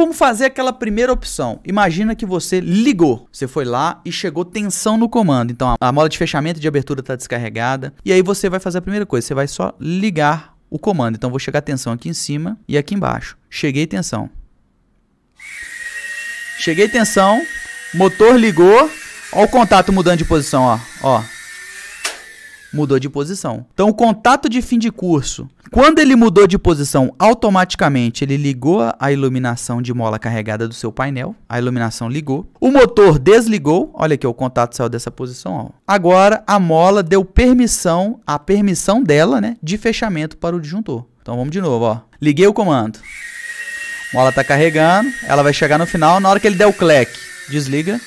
vamos fazer aquela primeira opção. Imagina que você ligou, você foi lá e chegou tensão no comando. Então a mola de fechamento e de abertura está descarregada. E aí você vai fazer a primeira coisa, você vai só ligar o comando. Então vou chegar tensão aqui em cima e aqui embaixo. Cheguei tensão. Cheguei tensão, motor ligou, Olha o contato mudando de posição, ó, ó. Mudou de posição. Então o contato de fim de curso quando ele mudou de posição, automaticamente ele ligou a iluminação de mola carregada do seu painel. A iluminação ligou. O motor desligou. Olha aqui, o contato saiu dessa posição. Ó. Agora a mola deu permissão, a permissão dela, né, de fechamento para o disjuntor. Então vamos de novo, ó. Liguei o comando. Mola está carregando, ela vai chegar no final. Na hora que ele der o cleque, desliga.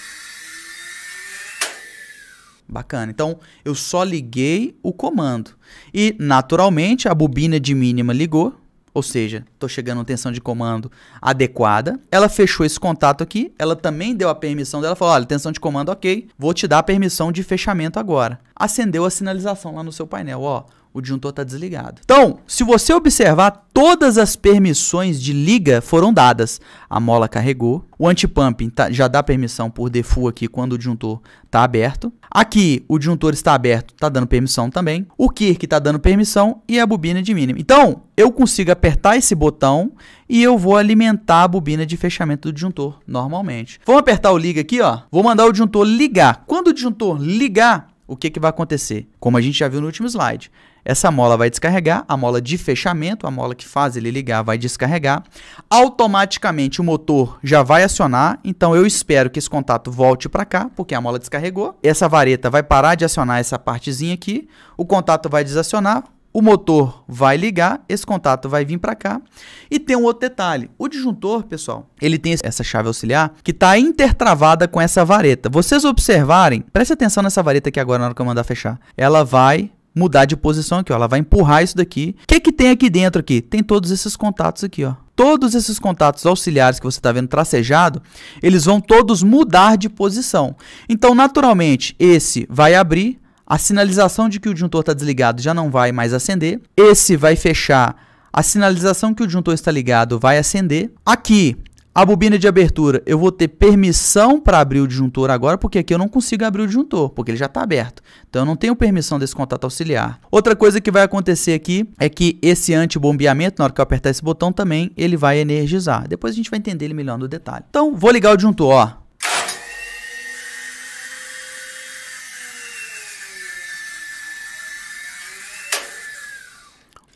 Bacana. Então, eu só liguei o comando. E, naturalmente, a bobina de mínima ligou, ou seja, estou chegando a tensão de comando adequada. Ela fechou esse contato aqui, ela também deu a permissão dela, falou, olha, tensão de comando ok, vou te dar a permissão de fechamento agora. Acendeu a sinalização lá no seu painel, ó, o disjuntor está desligado. Então, se você observar, todas as permissões de liga foram dadas. A mola carregou, o antipumping tá, já dá permissão por default aqui quando o disjuntor está aberto. Aqui, o disjuntor está aberto, está dando permissão também. O Kirk está dando permissão e a bobina de mínimo. Então, eu consigo apertar esse botão e eu vou alimentar a bobina de fechamento do disjuntor normalmente. Vamos apertar o liga aqui, ó. Vou mandar o disjuntor ligar. Quando o disjuntor ligar, o que, que vai acontecer? Como a gente já viu no último slide, essa mola vai descarregar, a mola de fechamento, a mola que faz ele ligar, vai descarregar. Automaticamente o motor já vai acionar, então eu espero que esse contato volte para cá, porque a mola descarregou. Essa vareta vai parar de acionar essa partezinha aqui, o contato vai desacionar, o motor vai ligar, esse contato vai vir para cá. E tem um outro detalhe, o disjuntor, pessoal, ele tem essa chave auxiliar que está intertravada com essa vareta. Vocês observarem, preste atenção nessa vareta aqui agora na hora que eu mandar fechar. Ela vai mudar de posição aqui, ó. Ela vai empurrar isso daqui. O que, que tem aqui dentro aqui? Tem todos esses contatos aqui, ó. Todos esses contatos auxiliares que você está vendo tracejado, eles vão todos mudar de posição. Então, naturalmente, esse vai abrir, a sinalização de que o disjuntor está desligado já não vai mais acender. Esse vai fechar, a sinalização que o disjuntor está ligado vai acender. Aqui, a bobina de abertura, eu vou ter permissão para abrir o disjuntor agora, porque aqui eu não consigo abrir o disjuntor, porque ele já está aberto. Então eu não tenho permissão desse contato auxiliar. Outra coisa que vai acontecer aqui é que esse antibombeamento, na hora que eu apertar esse botão também, ele vai energizar. Depois a gente vai entender ele melhor no detalhe. Então vou ligar o disjuntor, ó.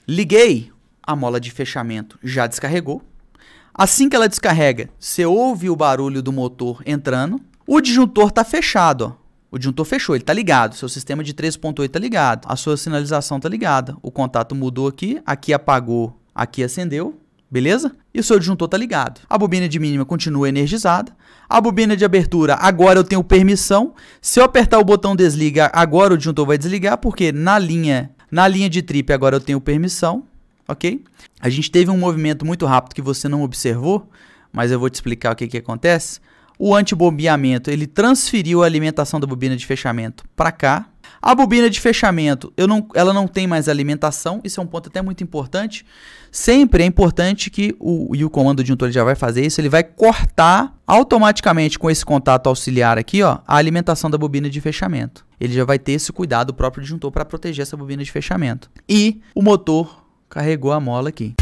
Liguei, a mola de fechamento já descarregou. Assim que ela descarrega, você ouve o barulho do motor entrando. O disjuntor está fechado, ó. O disjuntor fechou, ele está ligado. Seu sistema de 3.8 está ligado. A sua sinalização está ligada. O contato mudou aqui, aqui apagou, aqui acendeu. Beleza? E o seu disjuntor está ligado. A bobina de mínima continua energizada. A bobina de abertura, agora eu tenho permissão. Se eu apertar o botão desliga, agora o disjuntor vai desligar, porque na linha na linha de trip agora eu tenho permissão, ok? A gente teve um movimento muito rápido que você não observou, mas eu vou te explicar o que, que acontece o antibombeamento ele transferiu a alimentação da bobina de fechamento para cá. A bobina de fechamento, eu não, ela não tem mais alimentação, isso é um ponto até muito importante. Sempre é importante que o, e o comando disjuntor já vai fazer isso, ele vai cortar automaticamente com esse contato auxiliar aqui, ó, a alimentação da bobina de fechamento. Ele já vai ter esse cuidado próprio juntor para proteger essa bobina de fechamento. E o motor carregou a mola aqui.